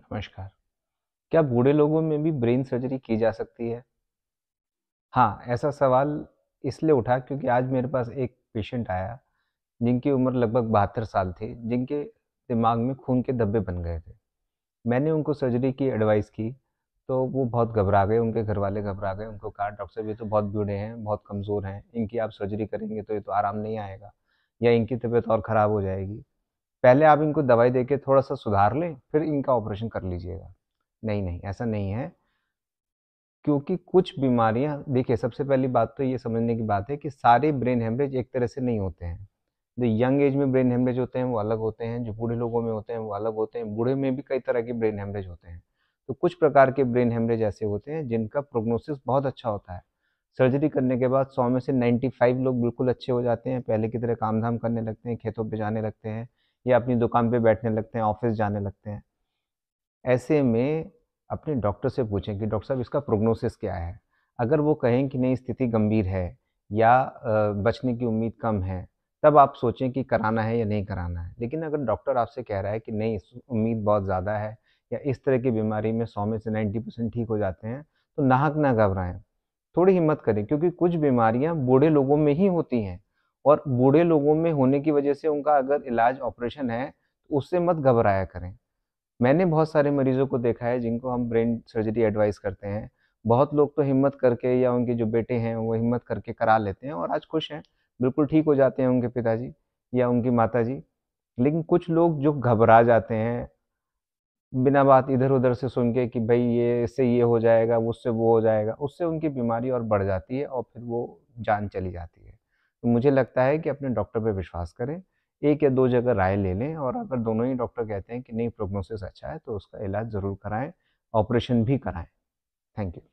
नमस्कार क्या बूढ़े लोगों में भी ब्रेन सर्जरी की जा सकती है हाँ ऐसा सवाल इसलिए उठा क्योंकि आज मेरे पास एक पेशेंट आया जिनकी उम्र लगभग बहत्तर साल थी जिनके दिमाग में खून के धब्बे बन गए थे मैंने उनको सर्जरी की एडवाइस की तो वो बहुत घबरा गए उनके घर वाले घबरा गए उनको कहा डॉक्टर ये तो बहुत बूढ़े हैं बहुत कमज़ोर हैं इनकी आप सर्जरी करेंगे तो ये तो आराम नहीं आएगा या इनकी तबीयत और ख़राब हो जाएगी पहले आप इनको दवाई दे के थोड़ा सा सुधार लें फिर इनका ऑपरेशन कर लीजिएगा नहीं नहीं ऐसा नहीं है क्योंकि कुछ बीमारियां देखिए सबसे पहली बात तो ये समझने की बात है कि सारे ब्रेन हेमरेज एक तरह से नहीं होते हैं जो यंग एज में ब्रेन हेमरेज होते हैं वो अलग होते हैं जो बूढ़े लोगों में होते हैं वो अलग होते हैं बूढ़े में भी कई तरह के ब्रेन हेमरेज होते हैं तो कुछ प्रकार के ब्रेन हेमरेज ऐसे होते हैं जिनका प्रोग्नोसिस बहुत अच्छा होता है सर्जरी करने के बाद सौ में से नाइन्टी लोग बिल्कुल अच्छे हो जाते हैं पहले की तरह काम धाम करने लगते हैं खेतों पर जाने लगते हैं या अपनी दुकान पे बैठने लगते हैं ऑफिस जाने लगते हैं ऐसे में अपने डॉक्टर से पूछें कि डॉक्टर साहब इसका प्रोग्नोसिस क्या है अगर वो कहें कि नहीं स्थिति गंभीर है या बचने की उम्मीद कम है तब आप सोचें कि कराना है या नहीं कराना है लेकिन अगर डॉक्टर आपसे कह रहा है कि नहीं उम्मीद बहुत ज़्यादा है या इस तरह की बीमारी में सौ में से नाइन्टी परसेंट ठीक हो जाते हैं तो नाहक ना घबराएं थोड़ी हिम्मत करें क्योंकि कुछ बीमारियां बूढ़े लोगों में ही होती हैं और बूढ़े लोगों में होने की वजह से उनका अगर इलाज ऑपरेशन है तो उससे मत घबराया करें मैंने बहुत सारे मरीजों को देखा है जिनको हम ब्रेन सर्जरी एडवाइस करते हैं बहुत लोग तो हिम्मत करके या उनके जो बेटे हैं वो हिम्मत करके करा लेते हैं और आज खुश हैं बिल्कुल ठीक हो जाते हैं उनके पिताजी या उनकी माता जी लेकिन कुछ लोग जो घबरा जाते हैं बिना बात इधर उधर से सुन के कि भाई ये इससे ये हो जाएगा उससे वो हो जाएगा उससे उनकी बीमारी और बढ़ जाती है और फिर वो जान चली जाती है तो मुझे लगता है कि अपने डॉक्टर पर विश्वास करें एक या दो जगह राय ले लें और अगर दोनों ही डॉक्टर कहते हैं कि नहीं प्रोग्नोसिस अच्छा है तो उसका इलाज ज़रूर कराएं ऑपरेशन भी कराएं थैंक यू